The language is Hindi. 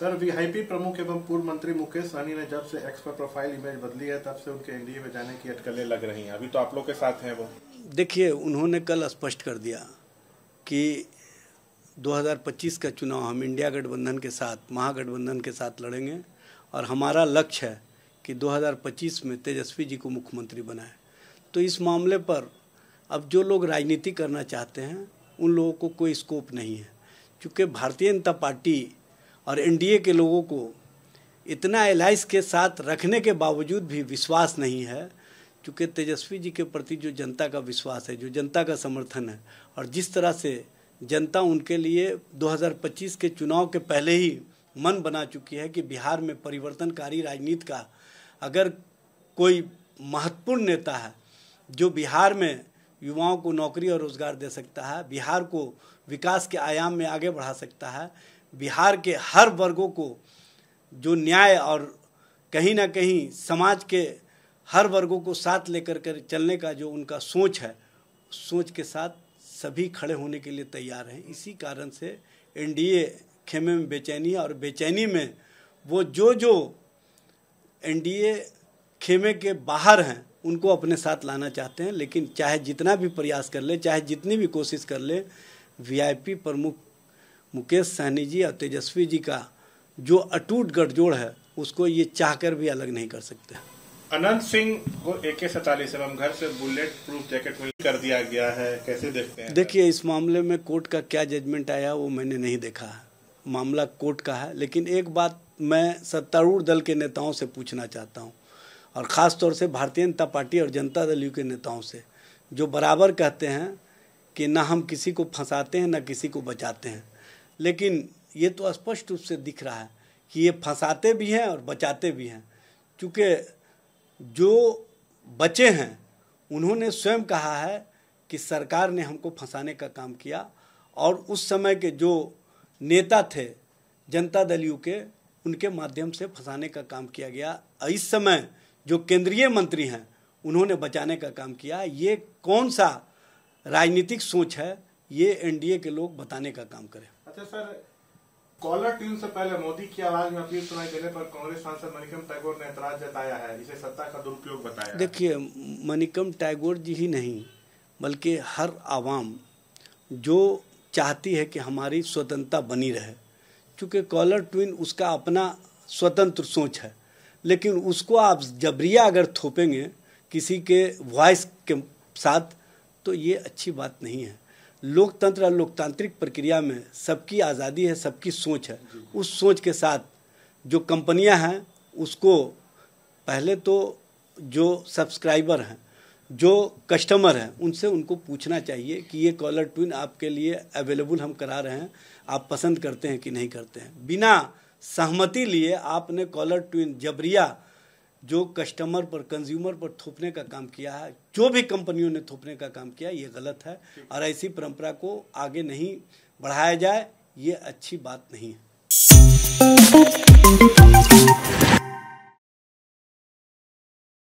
सर वीआईपी प्रमुख एवं पूर्व मंत्री मुकेश सहनी ने जब से एक्स पर प्रोफाइल इमेज बदली है तब से उनके एनडीए में जाने की अटकलें लग रही हैं अभी तो आप लोग के साथ हैं वो देखिए उन्होंने कल स्पष्ट कर दिया कि 2025 का चुनाव हम इंडिया गठबंधन के साथ महागठबंधन के साथ लड़ेंगे और हमारा लक्ष्य है कि 2025 में तेजस्वी जी को मुख्यमंत्री बनाए तो इस मामले पर अब जो लोग राजनीति करना चाहते हैं उन लोगों को कोई स्कोप नहीं है चूँकि भारतीय जनता पार्टी और एनडीए के लोगों को इतना एलाइस के साथ रखने के बावजूद भी विश्वास नहीं है चूँकि तेजस्वी जी के प्रति जो जनता का विश्वास है जो जनता का समर्थन है और जिस तरह से जनता उनके लिए 2025 के चुनाव के पहले ही मन बना चुकी है कि बिहार में परिवर्तनकारी राजनीति का अगर कोई महत्वपूर्ण नेता है जो बिहार में युवाओं को नौकरी और रोज़गार दे सकता है बिहार को विकास के आयाम में आगे बढ़ा सकता है बिहार के हर वर्गों को जो न्याय और कहीं ना कहीं समाज के हर वर्गों को साथ लेकर कर चलने का जो उनका सोच है सोच के साथ सभी खड़े होने के लिए तैयार हैं इसी कारण से एनडीए खेमे में बेचैनी और बेचैनी में वो जो जो एनडीए खेमे के बाहर हैं उनको अपने साथ लाना चाहते हैं लेकिन चाहे जितना भी प्रयास कर ले चाहे जितनी भी कोशिश कर ले वीआईपी प्रमुख मुकेश सहनी जी और तेजस्वी जी का जो अटूट गठजोड़ है उसको ये चाहकर भी अलग नहीं कर सकते अनंत सिंह को ए के सैतालीस एवं घर से बुलेट प्रूफ जैकेट कर दिया गया है कैसे देखते हैं देखिए इस मामले में कोर्ट का क्या जजमेंट आया वो मैंने नहीं देखा है मामला कोर्ट का है लेकिन एक बात मैं सत्तारूढ़ दल के नेताओं से पूछना चाहता हूँ और ख़ास तौर से भारतीय जनता पार्टी और जनता दल यू के नेताओं से जो बराबर कहते हैं कि ना हम किसी को फंसाते हैं ना किसी को बचाते हैं लेकिन ये तो स्पष्ट रूप से दिख रहा है कि ये फंसाते भी हैं और बचाते भी हैं क्योंकि जो बचे हैं उन्होंने स्वयं कहा है कि सरकार ने हमको फंसाने का काम किया और उस समय के जो नेता थे जनता दल यू के उनके माध्यम से फंसाने का काम किया गया इस समय जो केंद्रीय मंत्री हैं उन्होंने बचाने का काम किया ये कौन सा राजनीतिक सोच है ये एनडीए के लोग बताने का काम करें अच्छा सर कॉलर ट्यून से पहले मोदी की आवाज में अपील सुनाई देने पर कांग्रेस सांसद मणिकम टैगोर ने ऐतराज जताया है इसे सत्ता का दुरुपयोग बताया देखिए मणिकम टैगोर जी ही नहीं बल्कि हर आवाम जो चाहती है कि हमारी स्वतंत्रता बनी रहे क्योंकि कॉलर ट्विन उसका अपना स्वतंत्र सोच है लेकिन उसको आप जबरिया अगर थोपेंगे किसी के वॉइस के साथ तो ये अच्छी बात नहीं है लोकतंत्र और लोकतांत्रिक प्रक्रिया में सबकी आज़ादी है सबकी सोच है उस सोच के साथ जो कंपनियां हैं उसको पहले तो जो सब्सक्राइबर हैं जो कस्टमर हैं उनसे उनको पूछना चाहिए कि ये कॉलर ट्विन आपके लिए अवेलेबल हम करा रहे हैं आप पसंद करते हैं कि नहीं करते हैं बिना सहमति लिए आपने कॉलर ट्विन जबरिया जो कस्टमर पर कंज्यूमर पर थोपने का काम किया है जो भी कंपनियों ने थोपने का काम किया ये गलत है और ऐसी परंपरा को आगे नहीं बढ़ाया जाए ये अच्छी बात नहीं है